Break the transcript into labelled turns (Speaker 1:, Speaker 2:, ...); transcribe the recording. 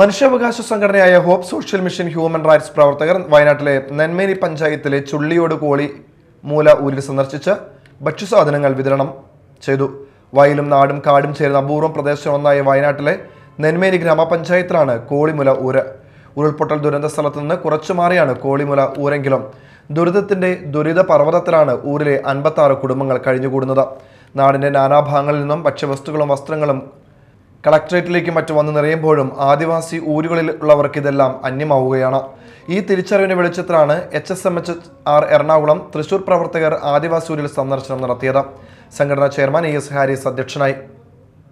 Speaker 1: മനുഷ്യാവകാശ സംഘടനയായ Hope Social Mission Human Rights പ്രവർത്തകർ വയനാട്ടിലെ നന്മേരി പഞ്ചായത്തിലെ ചുള്ളിയോട് കോളി മൂല ഊരിൽ സന്ദർശിച്ച് ഭക്ഷ്യസാധനങ്ങൾ വിതരണം ചെയ്തു വയലും നാടും കാടും ചേരുന്ന അപൂർവം ഒന്നായ വയനാട്ടിലെ നെന്മേരി ഗ്രാമപഞ്ചായത്തിലാണ് കോളിമുല ഊര് ഉരുൾപൊട്ടൽ ദുരന്ത സ്ഥലത്ത് നിന്ന് കുറച്ചു മാറിയാണ് കോളിമുല ഊരെങ്കിലും ദുരിതത്തിന്റെ ദുരിത പർവ്വതത്തിലാണ് ഊരിലെ അൻപത്തി കുടുംബങ്ങൾ കഴിഞ്ഞുകൂടുന്നത് നാടിന്റെ നാനാഭാഗങ്ങളിൽ നിന്നും ഭക്ഷ്യവസ്തുക്കളും വസ്ത്രങ്ങളും കളക്ട്രേറ്റിലേക്ക് മറ്റു വന്ന് നിറയുമ്പോഴും ആദിവാസി ഊരുകളിൽ ഉള്ളവർക്ക് ഇതെല്ലാം അന്യമാവുകയാണ് ഈ തിരിച്ചറിവിന് വെളിച്ചത്തിലാണ് H S M H R Ernakulam Thrissur പ്രവർത്തകർ ആദിവാസി ഊരിൽ സന്ദർശനം നടത്തിയത് സംഘടനാ ചെയർമാൻ എ എസ് ഹാരിസ് അധ്യക്ഷനായി